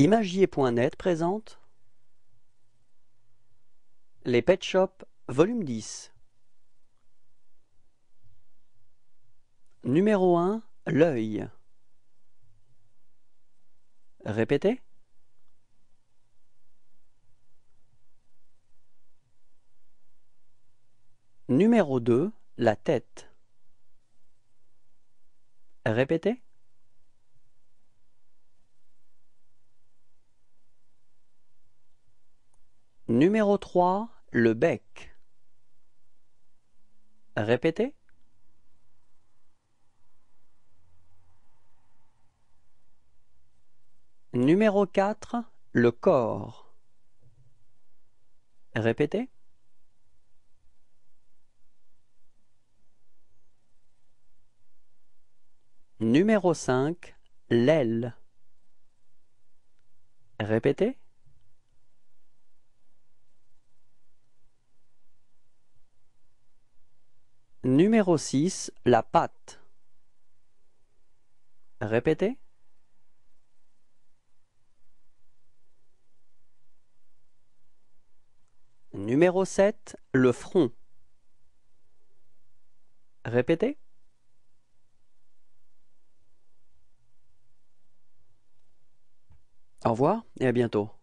Imagier.net présente Les Pet Shop, volume 10 Numéro 1 L'œil Répétez Numéro 2 La tête Répétez Numéro 3, le bec. Répétez. Numéro 4, le corps. Répétez. Numéro 5, l'aile. Répétez. Numéro 6. La pâte. Répétez. Numéro 7. Le front. Répétez. Au revoir et à bientôt.